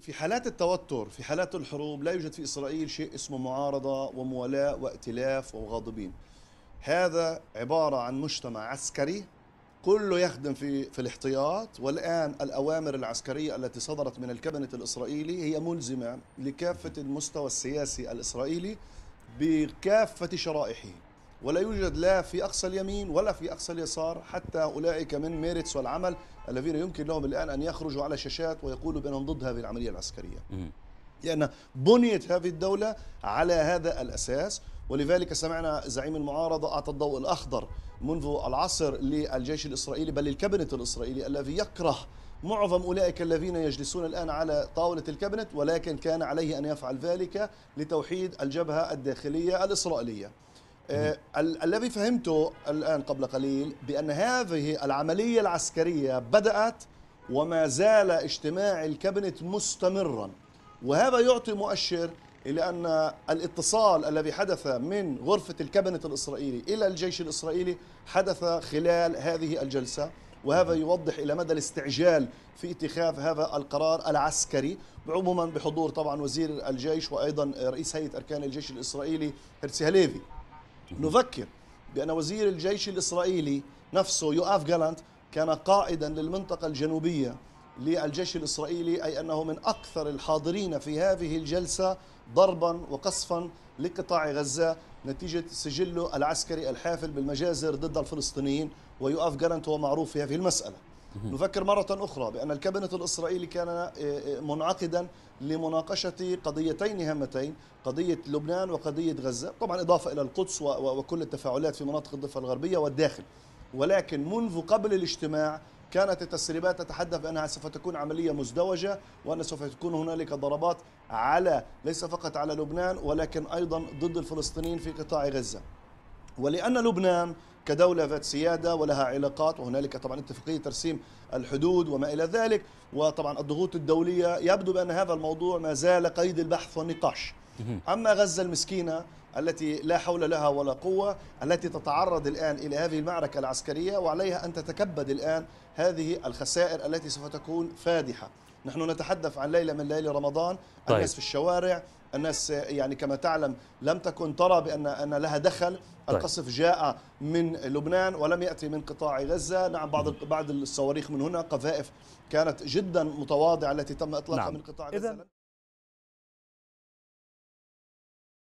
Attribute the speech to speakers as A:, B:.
A: في حالات التوتر في حالات الحروب لا يوجد في إسرائيل شيء اسمه معارضة وموالاة وائتلاف وغاضبين هذا عبارة عن مجتمع عسكري كله يخدم في في الاحتياط والان الاوامر العسكريه التي صدرت من الكابينة الاسرائيلي هي ملزمه لكافه المستوى السياسي الاسرائيلي بكافه شرائحه ولا يوجد لا في أقصى اليمين ولا في أقصى اليسار حتى أولئك من ميرتس والعمل الذين يمكن لهم الآن أن يخرجوا على الشاشات ويقولوا بأنهم ضد هذه العملية العسكرية لأن بنيت هذه الدولة على هذا الأساس ولذلك سمعنا زعيم المعارضة أعطى الضوء الأخضر منذ العصر للجيش الإسرائيلي بل للكابينت الإسرائيلي الذي يكره معظم أولئك الذين يجلسون الآن على طاولة الكابينت ولكن كان عليه أن يفعل ذلك لتوحيد الجبهة الداخلية الإسرائيلية آه، الذي فهمته الآن قبل قليل بأن هذه العملية العسكرية بدأت وما زال اجتماع الكابنت مستمرا وهذا يعطي مؤشر إلى أن الاتصال الذي حدث من غرفة الكابنت الإسرائيلي إلى الجيش الإسرائيلي حدث خلال هذه الجلسة وهذا يوضح الى مدى الاستعجال في اتخاذ هذا القرار العسكري عموما بحضور طبعا وزير الجيش وايضا رئيس هيئه اركان الجيش الاسرائيلي هيرسي هليفي نذكر بأن وزير الجيش الإسرائيلي نفسه يؤاف جالانت كان قائدا للمنطقة الجنوبية للجيش الإسرائيلي أي أنه من أكثر الحاضرين في هذه الجلسة ضربا وقصفا لقطاع غزة نتيجة سجله العسكري الحافل بالمجازر ضد الفلسطينيين ويؤاف جالانت هو معروف في هذه المسألة نذكر مرة أخرى بأن الكابينة الإسرائيلي كان آه، آه، منعقدا لمناقشة قضيتين هامتين قضية لبنان وقضية غزة طبعا إضافة إلى القدس وكل التفاعلات في مناطق الضفة الغربية والداخل ولكن منذ قبل الاجتماع كانت التسريبات تتحدث بأنها سوف تكون عملية مزدوجة وأن سوف تكون هنالك ضربات على ليس فقط على لبنان ولكن أيضا ضد الفلسطينيين في قطاع غزة ولأن لبنان كدولة ذات سيادة ولها علاقات وهنالك طبعا اتفاقية ترسيم الحدود وما إلى ذلك وطبعا الضغوط الدولية يبدو بأن هذا الموضوع ما زال قيد البحث والنقاش أما غزة المسكينة التي لا حول لها ولا قوة التي تتعرض الآن إلى هذه المعركة العسكرية وعليها أن تتكبد الآن هذه الخسائر التي سوف تكون فادحة نحن نتحدث عن ليلة من ليالي رمضان طيب. الناس في الشوارع الناس يعني كما تعلم لم تكن ترى بأن أن لها دخل طيب. القصف جاء من لبنان ولم يأتي من قطاع غزة نعم بعض بعض الصواريخ من هنا قذائف كانت جدا متواضعة التي تم إطلاقها نعم. من قطاع غزة